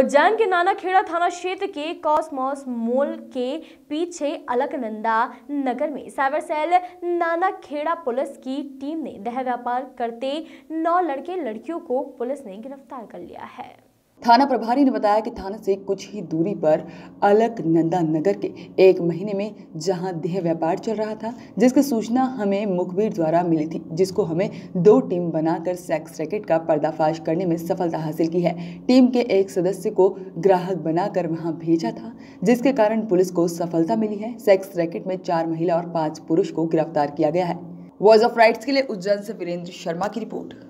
उज्जैन के नानाखेड़ा थाना क्षेत्र के कॉस्मोस मॉल के पीछे अलकनंदा नगर में साइबर सेल नानाखेड़ा पुलिस की टीम ने दह व्यापार करते नौ लड़के लड़कियों को पुलिस ने गिरफ्तार कर लिया है थाना प्रभारी ने बताया कि थाना से कुछ ही दूरी पर नंदा नगर के एक महीने में जहां देह व्यापार चल रहा था जिसकी सूचना हमें मुखबिर द्वारा मिली थी जिसको हमें दो टीम बनाकर सेक्स रैकेट का पर्दाफाश करने में सफलता हासिल की है टीम के एक सदस्य को ग्राहक बनाकर वहां भेजा था जिसके कारण पुलिस को सफलता मिली है सेक्स रैकेट में चार महिला और पांच पुरुष को गिरफ्तार किया गया है वॉइस ऑफ राइट्स के लिए उज्जैन से वीरेंद्र शर्मा की रिपोर्ट